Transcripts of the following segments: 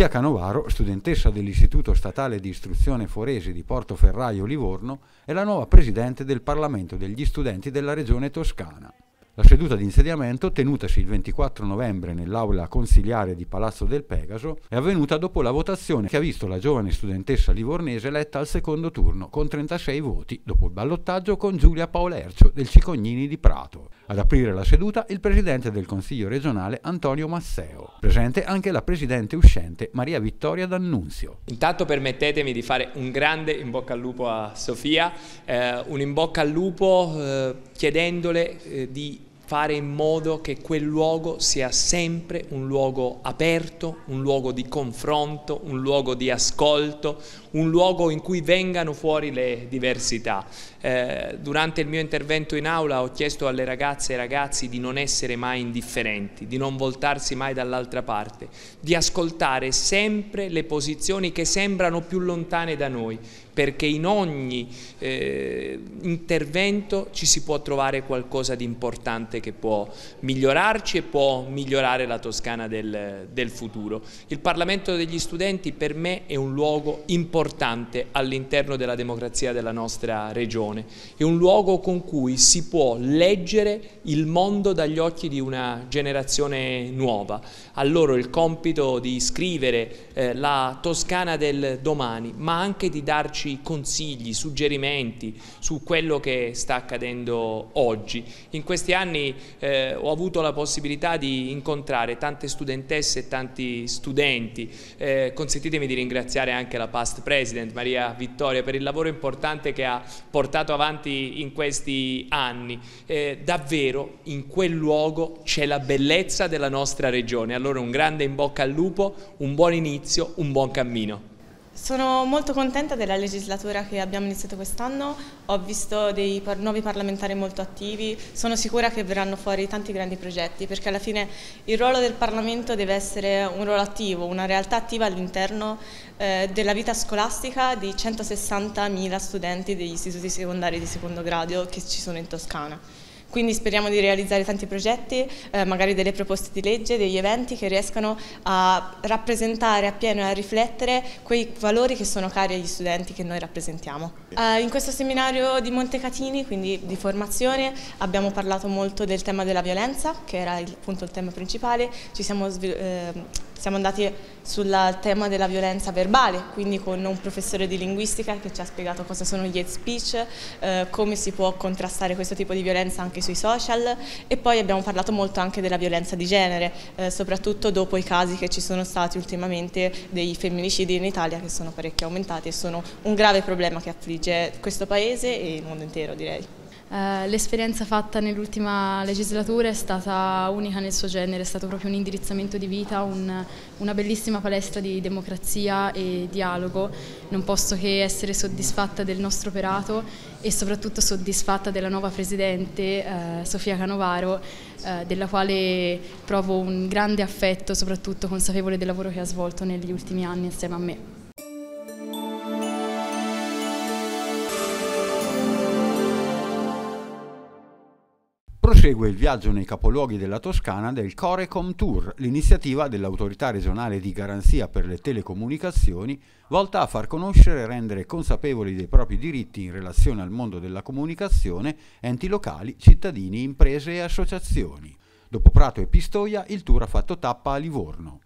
Sofia Canovaro, studentessa dell'Istituto Statale di Istruzione Forese di Portoferraio Livorno, è la nuova presidente del Parlamento degli studenti della Regione Toscana. La seduta di insediamento, tenutasi il 24 novembre nell'aula consiliare di Palazzo del Pegaso, è avvenuta dopo la votazione che ha visto la giovane studentessa livornese eletta al secondo turno con 36 voti dopo il ballottaggio con Giulia Paolercio del Cicognini di Prato. Ad aprire la seduta il presidente del Consiglio regionale Antonio Masseo, presente anche la presidente uscente Maria Vittoria D'Annunzio. Intanto permettetemi di fare un grande in bocca al lupo a Sofia, eh, un in bocca al lupo eh, chiedendole eh, di fare in modo che quel luogo sia sempre un luogo aperto, un luogo di confronto, un luogo di ascolto, un luogo in cui vengano fuori le diversità. Eh, durante il mio intervento in aula ho chiesto alle ragazze e ragazzi di non essere mai indifferenti, di non voltarsi mai dall'altra parte, di ascoltare sempre le posizioni che sembrano più lontane da noi, perché in ogni eh, intervento ci si può trovare qualcosa di importante che può migliorarci e può migliorare la Toscana del, del futuro. Il Parlamento degli studenti per me è un luogo importante all'interno della democrazia della nostra regione, è un luogo con cui si può leggere il mondo dagli occhi di una generazione nuova, a loro il compito di scrivere eh, la Toscana del domani, ma anche di darci darci consigli, suggerimenti su quello che sta accadendo oggi. In questi anni eh, ho avuto la possibilità di incontrare tante studentesse e tanti studenti, eh, consentitemi di ringraziare anche la past president Maria Vittoria per il lavoro importante che ha portato avanti in questi anni. Eh, davvero in quel luogo c'è la bellezza della nostra regione, allora un grande in bocca al lupo, un buon inizio, un buon cammino. Sono molto contenta della legislatura che abbiamo iniziato quest'anno, ho visto dei nuovi parlamentari molto attivi, sono sicura che verranno fuori tanti grandi progetti perché alla fine il ruolo del Parlamento deve essere un ruolo attivo, una realtà attiva all'interno eh, della vita scolastica di 160.000 studenti degli istituti secondari di secondo grado che ci sono in Toscana. Quindi speriamo di realizzare tanti progetti, eh, magari delle proposte di legge, degli eventi che riescano a rappresentare appieno e a riflettere quei valori che sono cari agli studenti che noi rappresentiamo. Eh, in questo seminario di Montecatini, quindi di formazione, abbiamo parlato molto del tema della violenza, che era il, appunto il tema principale, ci siamo eh, siamo andati sul tema della violenza verbale, quindi con un professore di linguistica che ci ha spiegato cosa sono gli hate speech, eh, come si può contrastare questo tipo di violenza anche sui social e poi abbiamo parlato molto anche della violenza di genere, eh, soprattutto dopo i casi che ci sono stati ultimamente dei femminicidi in Italia che sono parecchio aumentati e sono un grave problema che affligge questo paese e il mondo intero direi. Eh, l'esperienza fatta nell'ultima legislatura è stata unica nel suo genere, è stato proprio un indirizzamento di vita, un, una bellissima palestra di democrazia e dialogo. Non posso che essere soddisfatta del nostro operato e soprattutto soddisfatta della nuova Presidente, eh, Sofia Canovaro, eh, della quale provo un grande affetto, soprattutto consapevole del lavoro che ha svolto negli ultimi anni insieme a me. prosegue il viaggio nei capoluoghi della Toscana del Corecom Tour, l'iniziativa dell'autorità regionale di garanzia per le telecomunicazioni volta a far conoscere e rendere consapevoli dei propri diritti in relazione al mondo della comunicazione enti locali, cittadini, imprese e associazioni. Dopo Prato e Pistoia il tour ha fatto tappa a Livorno.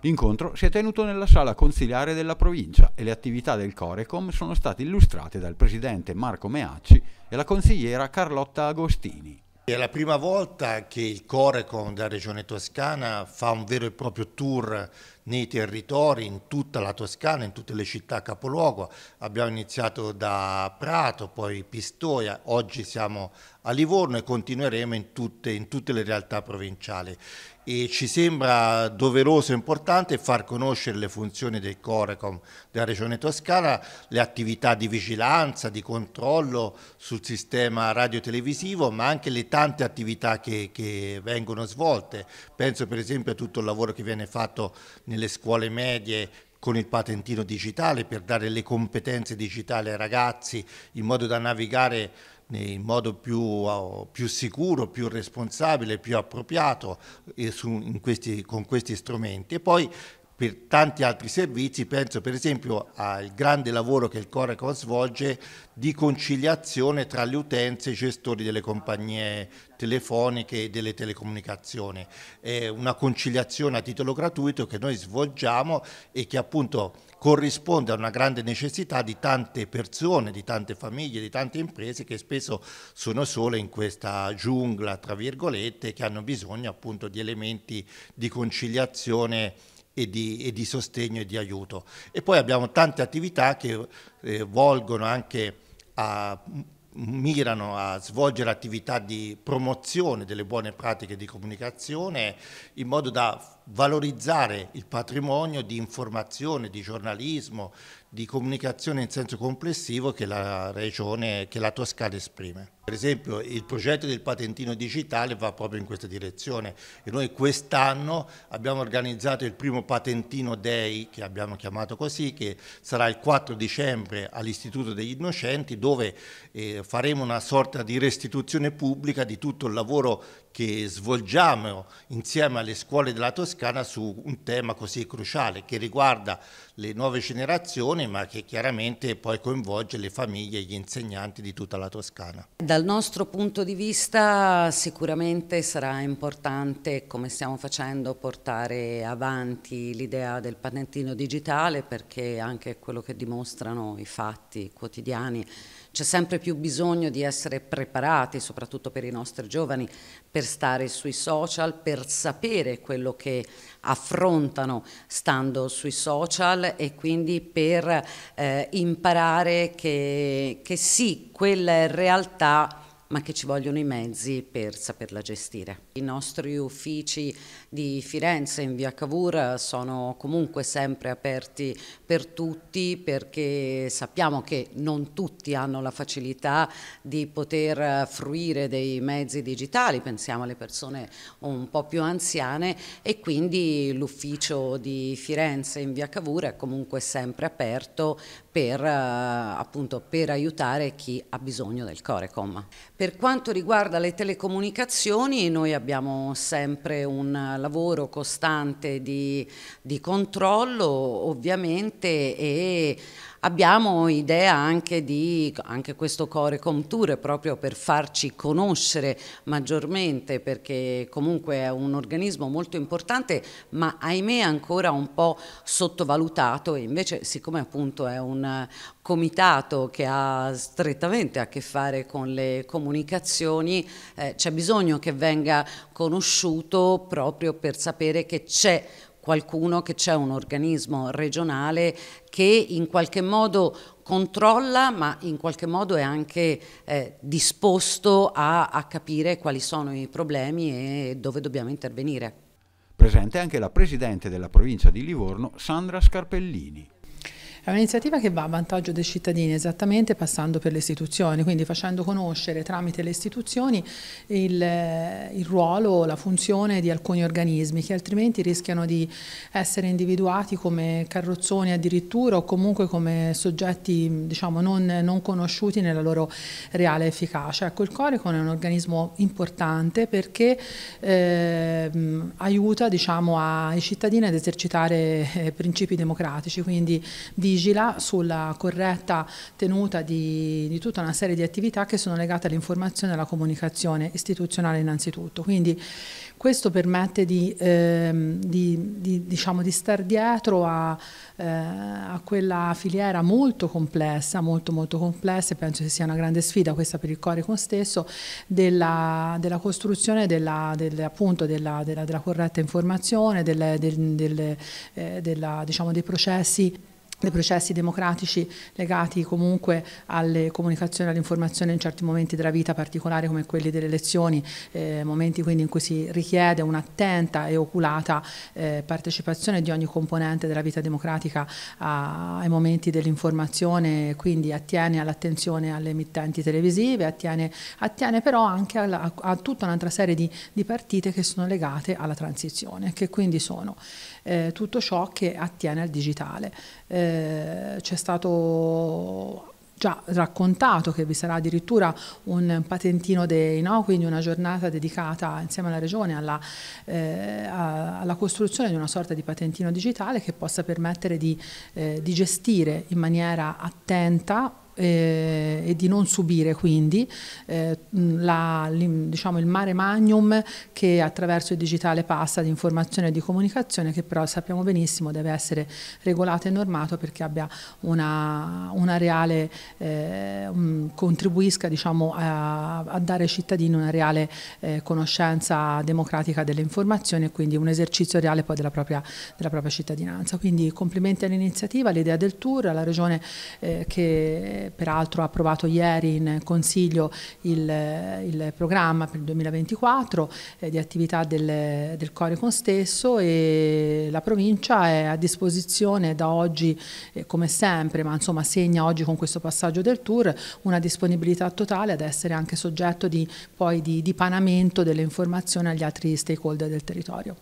L'incontro si è tenuto nella sala consiliare della provincia e le attività del Corecom sono state illustrate dal presidente Marco Meacci e la consigliera Carlotta Agostini. È la prima volta che il Corecon della Regione Toscana fa un vero e proprio tour nei territori, in tutta la Toscana, in tutte le città capoluogo. Abbiamo iniziato da Prato, poi Pistoia, oggi siamo a Livorno e continueremo in tutte, in tutte le realtà provinciali. E ci sembra doveroso e importante far conoscere le funzioni del Corecom della Regione Toscana, le attività di vigilanza, di controllo sul sistema radiotelevisivo, ma anche le tante attività che, che vengono svolte. Penso per esempio a tutto il lavoro che viene fatto nella nelle scuole medie con il patentino digitale per dare le competenze digitali ai ragazzi in modo da navigare in modo più, oh, più sicuro, più responsabile, più appropriato eh, questi, con questi strumenti. E poi per tanti altri servizi, penso per esempio al grande lavoro che il Coreco svolge di conciliazione tra le utenze e i gestori delle compagnie telefoniche e delle telecomunicazioni. È una conciliazione a titolo gratuito che noi svolgiamo e che appunto corrisponde a una grande necessità di tante persone, di tante famiglie, di tante imprese che spesso sono sole in questa giungla, tra virgolette, che hanno bisogno appunto di elementi di conciliazione e di, e di, sostegno e di aiuto. E poi abbiamo tante attività che eh, volgono anche a mirano a svolgere attività di promozione delle buone pratiche di comunicazione in modo da valorizzare il patrimonio di informazione, di giornalismo, di comunicazione in senso complessivo che la regione, che la Toscana esprime. Per esempio il progetto del patentino digitale va proprio in questa direzione e noi quest'anno abbiamo organizzato il primo patentino day che abbiamo chiamato così che sarà il 4 dicembre all'Istituto degli Innocenti dove eh, faremo una sorta di restituzione pubblica di tutto il lavoro che svolgiamo insieme alle scuole della Toscana Toscana su un tema così cruciale che riguarda le nuove generazioni, ma che chiaramente poi coinvolge le famiglie e gli insegnanti di tutta la Toscana. Dal nostro punto di vista sicuramente sarà importante, come stiamo facendo, portare avanti l'idea del patentino digitale perché anche quello che dimostrano i fatti quotidiani c'è sempre più bisogno di essere preparati, soprattutto per i nostri giovani, per stare sui social, per sapere quello che affrontano stando sui social e quindi per eh, imparare che, che sì, quella è realtà ma che ci vogliono i mezzi per saperla gestire. I nostri uffici di Firenze in via Cavour sono comunque sempre aperti per tutti perché sappiamo che non tutti hanno la facilità di poter fruire dei mezzi digitali, pensiamo alle persone un po' più anziane e quindi l'ufficio di Firenze in via Cavour è comunque sempre aperto per, appunto, per aiutare chi ha bisogno del Corecom. Per quanto riguarda le telecomunicazioni, noi abbiamo sempre un lavoro costante di, di controllo ovviamente e Abbiamo idea anche di anche questo Corecom Tour proprio per farci conoscere maggiormente perché comunque è un organismo molto importante ma ahimè ancora un po' sottovalutato e invece siccome appunto è un comitato che ha strettamente a che fare con le comunicazioni eh, c'è bisogno che venga conosciuto proprio per sapere che c'è qualcuno che c'è un organismo regionale che in qualche modo controlla ma in qualche modo è anche eh, disposto a, a capire quali sono i problemi e dove dobbiamo intervenire. Presente anche la presidente della provincia di Livorno, Sandra Scarpellini. È un'iniziativa che va a vantaggio dei cittadini esattamente passando per le istituzioni, quindi facendo conoscere tramite le istituzioni il, eh, il ruolo, la funzione di alcuni organismi che altrimenti rischiano di essere individuati come carrozzoni addirittura o comunque come soggetti diciamo, non, non conosciuti nella loro reale efficacia. Ecco, il Corecon è un organismo importante perché eh, aiuta diciamo, ai cittadini ad esercitare eh, principi democratici, quindi di vigila sulla corretta tenuta di, di tutta una serie di attività che sono legate all'informazione e alla comunicazione istituzionale innanzitutto. Quindi questo permette di, ehm, di, di, diciamo, di star dietro a, eh, a, quella filiera molto complessa, molto molto complessa e penso che sia una grande sfida questa per il Coricon stesso, della, della costruzione della, delle, appunto, della, della, corretta informazione, delle, del, delle, eh, diciamo, dei processi dei processi democratici legati comunque alle comunicazioni e all'informazione in certi momenti della vita particolari come quelli delle elezioni, eh, momenti quindi in cui si richiede un'attenta e oculata eh, partecipazione di ogni componente della vita democratica a, ai momenti dell'informazione, quindi attiene all'attenzione alle emittenti televisive, attiene, attiene però anche alla, a, a, tutta un'altra serie di, di partite che sono legate alla transizione, che quindi sono eh, tutto ciò che attiene al digitale. Eh, c'è stato già raccontato che vi sarà addirittura un patentino dei, no? quindi una giornata dedicata insieme alla Regione alla, eh, alla, costruzione di una sorta di patentino digitale che possa permettere di, eh, di gestire in maniera attenta eh, e di non subire quindi eh, la, diciamo, il mare magnum che attraverso il digitale passa di informazione e di comunicazione che però sappiamo benissimo deve essere regolato e normato perché abbia una, una reale, eh, contribuisca diciamo, a, a, dare ai cittadini una reale eh, conoscenza democratica delle informazioni e quindi un esercizio reale poi della propria, della propria cittadinanza. Quindi complimenti all'iniziativa, all'idea del tour, alla regione eh, che peraltro ha approvato ieri in Consiglio il, il programma per il 2024 eh, di attività del, del Corecon stesso e la provincia è a disposizione da oggi, eh, come sempre, ma insomma segna oggi con questo passaggio del tour una disponibilità totale ad essere anche soggetto di, poi di, di panamento delle informazioni agli altri stakeholder del territorio.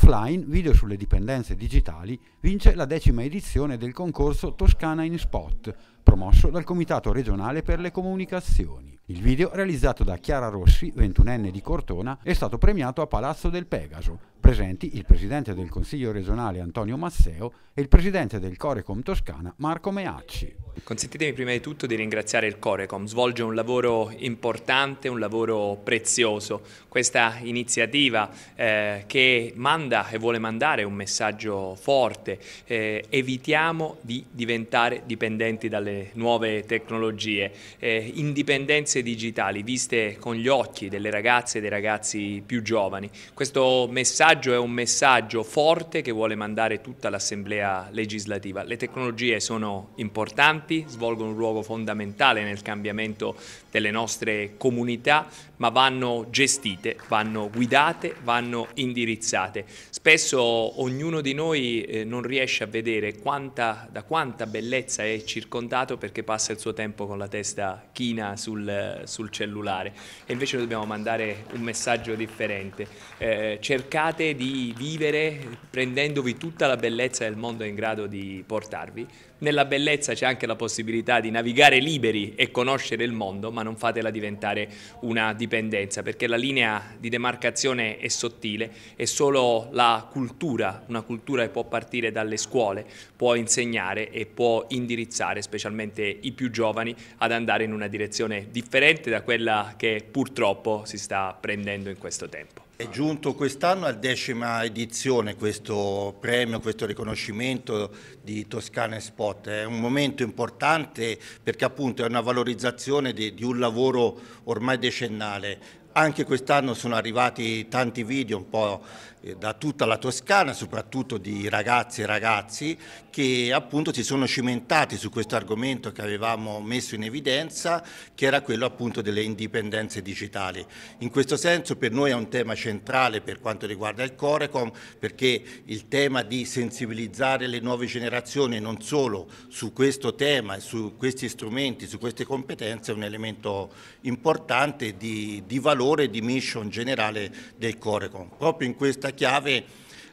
Offline, video sulle dipendenze digitali, vince la decima edizione del concorso Toscana in Spot, promosso dal Comitato regionale per le comunicazioni. Il video, realizzato da Chiara Rossi, 21enne di Cortona, è stato premiato a Palazzo del Pegaso presenti il presidente del Consiglio regionale Antonio Masseo e il presidente del Corecom Toscana Marco Meacci. Consentitemi prima di tutto di ringraziare il Corecom, svolge un lavoro importante, un lavoro prezioso. Questa iniziativa eh, che manda e vuole mandare un messaggio forte, eh, evitiamo di diventare dipendenti dalle nuove tecnologie, eh, indipendenze digitali viste con gli occhi delle ragazze e dei ragazzi più giovani. Questo messaggio messaggio è un messaggio forte che vuole mandare tutta l'Assemblea legislativa. Le tecnologie sono importanti, svolgono un ruolo fondamentale nel cambiamento delle nostre comunità, ma vanno gestite, vanno guidate, vanno indirizzate. Spesso ognuno di noi eh, non riesce a vedere quanta, da quanta bellezza è circondato perché passa il suo tempo con la testa china sul, sul cellulare e invece dobbiamo mandare un messaggio differente. Eh, cercate di vivere prendendovi tutta la bellezza del mondo in grado di portarvi nella bellezza c'è anche la possibilità di navigare liberi e conoscere il mondo, ma non fatela diventare una dipendenza, perché la linea di demarcazione è sottile, e solo la cultura, una cultura che può partire dalle scuole, può insegnare e può indirizzare specialmente i più giovani ad andare in una direzione differente da quella che purtroppo si sta prendendo in questo tempo. È giunto quest'anno a decima edizione questo premio, questo riconoscimento di Toscana Spot. È un momento importante perché appunto è una valorizzazione di, di un lavoro ormai decennale. Anche quest'anno sono arrivati tanti video un po' Eh, da tutta la Toscana, soprattutto di ragazze e ragazzi che appunto si sono cimentati su questo argomento che avevamo messo in evidenza, che era quello appunto delle indipendenze digitali. In questo senso per noi è un tema centrale per quanto riguarda il Corecom, perché il tema di sensibilizzare le nuove generazioni non solo su questo tema, su questi strumenti, su queste competenze è un elemento importante di, di valore e di mission generale del Corecom. Proprio in questa questa chiave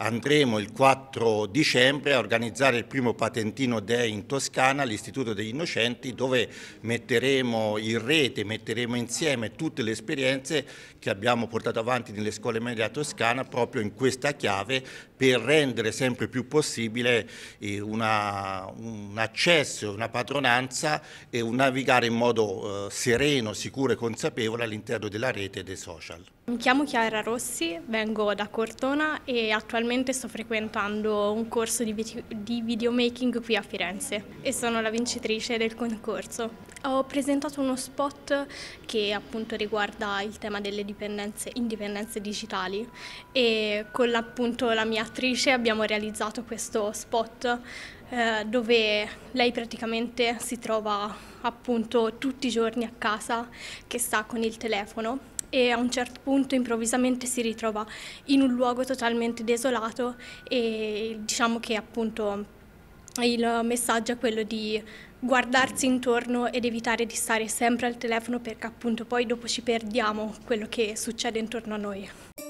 andremo il 4 dicembre a organizzare il primo patentino day in Toscana all'Istituto degli Innocenti dove metteremo in rete, metteremo insieme tutte le esperienze che abbiamo portato avanti nelle scuole medie a Toscana proprio in questa chiave per rendere sempre più possibile eh, una, un accesso, una padronanza e un navigare in modo eh, sereno, sicuro e consapevole all'interno della rete e dei social. Mi chiamo Chiara Rossi, vengo da Cortona e attualmente sto frequentando un corso di, video, di, videomaking qui a Firenze e sono la vincitrice del concorso. Ho presentato uno spot che appunto riguarda il tema delle dipendenze, indipendenze digitali e con appunto la mia attrice abbiamo realizzato questo spot eh, dove lei praticamente si trova appunto tutti i giorni a casa che sta con il telefono e a un certo punto improvvisamente si ritrova in un luogo totalmente desolato e diciamo che appunto il messaggio è quello di guardarsi intorno ed evitare di stare sempre al telefono perché appunto poi dopo ci perdiamo quello che succede intorno a noi.